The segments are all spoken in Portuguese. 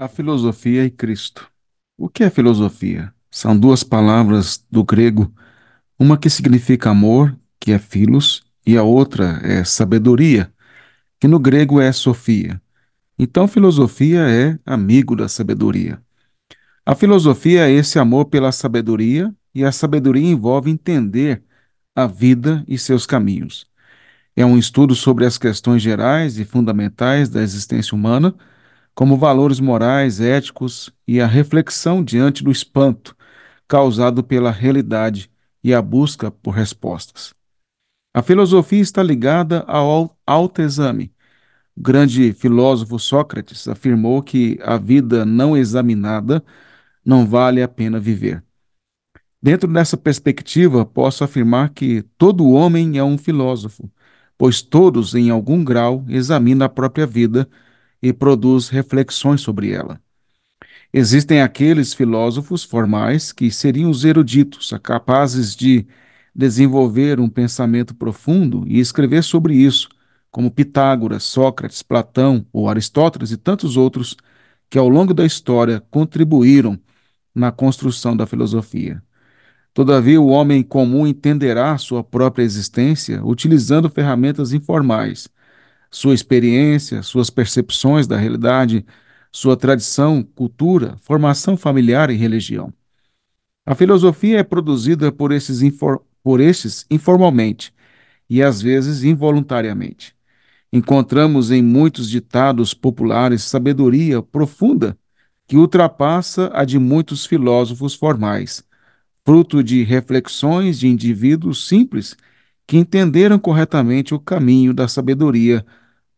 A filosofia e Cristo. O que é filosofia? São duas palavras do grego, uma que significa amor, que é filos, e a outra é sabedoria, que no grego é sofia. Então, filosofia é amigo da sabedoria. A filosofia é esse amor pela sabedoria, e a sabedoria envolve entender a vida e seus caminhos. É um estudo sobre as questões gerais e fundamentais da existência humana como valores morais, éticos e a reflexão diante do espanto causado pela realidade e a busca por respostas. A filosofia está ligada ao autoexame. O grande filósofo Sócrates afirmou que a vida não examinada não vale a pena viver. Dentro dessa perspectiva, posso afirmar que todo homem é um filósofo, pois todos, em algum grau, examinam a própria vida e produz reflexões sobre ela. Existem aqueles filósofos formais que seriam os eruditos, capazes de desenvolver um pensamento profundo e escrever sobre isso, como Pitágoras, Sócrates, Platão ou Aristóteles e tantos outros que ao longo da história contribuíram na construção da filosofia. Todavia, o homem comum entenderá sua própria existência utilizando ferramentas informais, sua experiência, suas percepções da realidade, sua tradição, cultura, formação familiar e religião. A filosofia é produzida por esses, infor por esses informalmente e às vezes involuntariamente. Encontramos em muitos ditados populares sabedoria profunda que ultrapassa a de muitos filósofos formais, fruto de reflexões de indivíduos simples que entenderam corretamente o caminho da sabedoria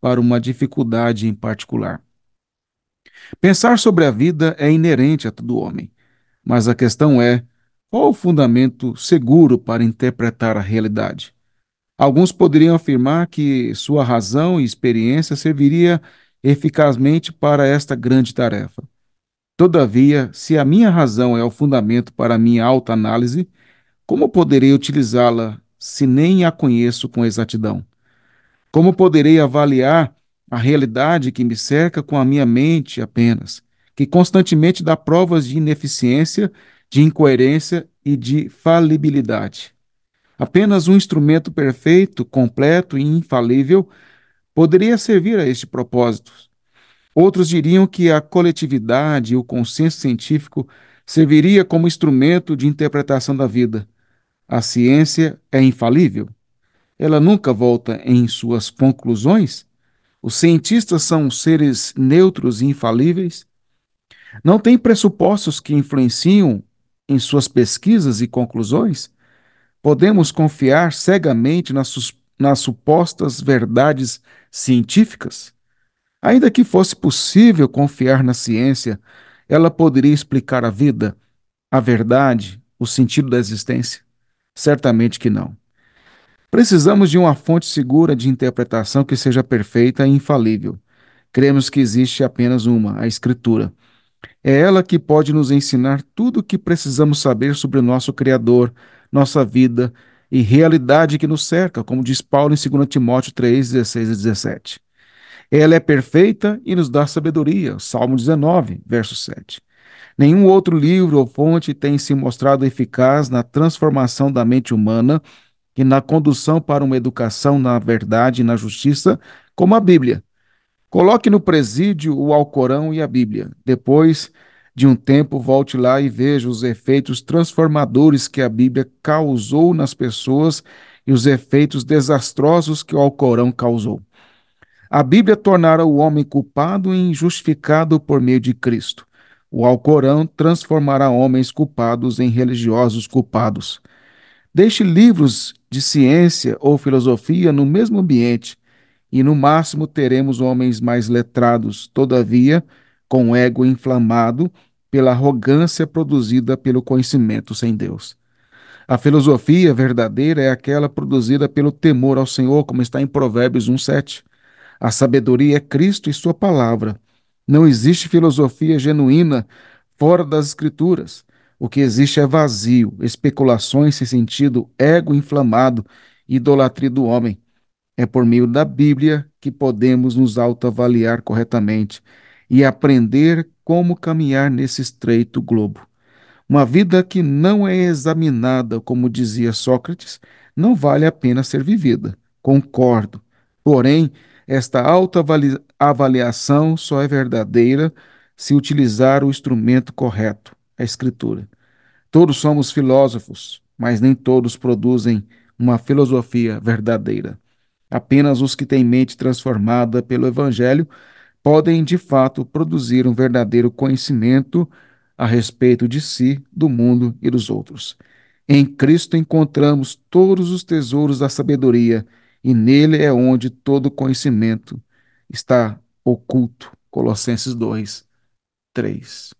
para uma dificuldade em particular. Pensar sobre a vida é inerente a todo homem, mas a questão é qual o fundamento seguro para interpretar a realidade. Alguns poderiam afirmar que sua razão e experiência serviria eficazmente para esta grande tarefa. Todavia, se a minha razão é o fundamento para minha autoanálise, como poderei utilizá-la se nem a conheço com exatidão? Como poderei avaliar a realidade que me cerca com a minha mente apenas, que constantemente dá provas de ineficiência, de incoerência e de falibilidade? Apenas um instrumento perfeito, completo e infalível poderia servir a este propósito. Outros diriam que a coletividade e o consenso científico serviria como instrumento de interpretação da vida. A ciência é infalível ela nunca volta em suas conclusões? Os cientistas são seres neutros e infalíveis? Não têm pressupostos que influenciam em suas pesquisas e conclusões? Podemos confiar cegamente nas, nas supostas verdades científicas? Ainda que fosse possível confiar na ciência, ela poderia explicar a vida, a verdade, o sentido da existência? Certamente que não. Precisamos de uma fonte segura de interpretação que seja perfeita e infalível. Cremos que existe apenas uma, a Escritura. É ela que pode nos ensinar tudo o que precisamos saber sobre o nosso Criador, nossa vida e realidade que nos cerca, como diz Paulo em 2 Timóteo 3, 16 e 17. Ela é perfeita e nos dá sabedoria. Salmo 19, verso 7. Nenhum outro livro ou fonte tem se mostrado eficaz na transformação da mente humana que na condução para uma educação na verdade e na justiça, como a Bíblia. Coloque no presídio o Alcorão e a Bíblia. Depois de um tempo, volte lá e veja os efeitos transformadores que a Bíblia causou nas pessoas e os efeitos desastrosos que o Alcorão causou. A Bíblia tornara o homem culpado e injustificado por meio de Cristo. O Alcorão transformará homens culpados em religiosos culpados. Deixe livros de ciência ou filosofia no mesmo ambiente, e no máximo teremos homens mais letrados, todavia, com o ego inflamado pela arrogância produzida pelo conhecimento sem Deus. A filosofia verdadeira é aquela produzida pelo temor ao Senhor, como está em Provérbios 1:7. A sabedoria é Cristo e sua palavra. Não existe filosofia genuína fora das escrituras. O que existe é vazio, especulações sem sentido, ego inflamado, idolatria do homem. É por meio da Bíblia que podemos nos autoavaliar corretamente e aprender como caminhar nesse estreito globo. Uma vida que não é examinada, como dizia Sócrates, não vale a pena ser vivida. Concordo. Porém, esta autoavaliação só é verdadeira se utilizar o instrumento correto a Escritura. Todos somos filósofos, mas nem todos produzem uma filosofia verdadeira. Apenas os que têm mente transformada pelo Evangelho podem, de fato, produzir um verdadeiro conhecimento a respeito de si, do mundo e dos outros. Em Cristo encontramos todos os tesouros da sabedoria e nele é onde todo conhecimento está oculto. Colossenses 2, 3.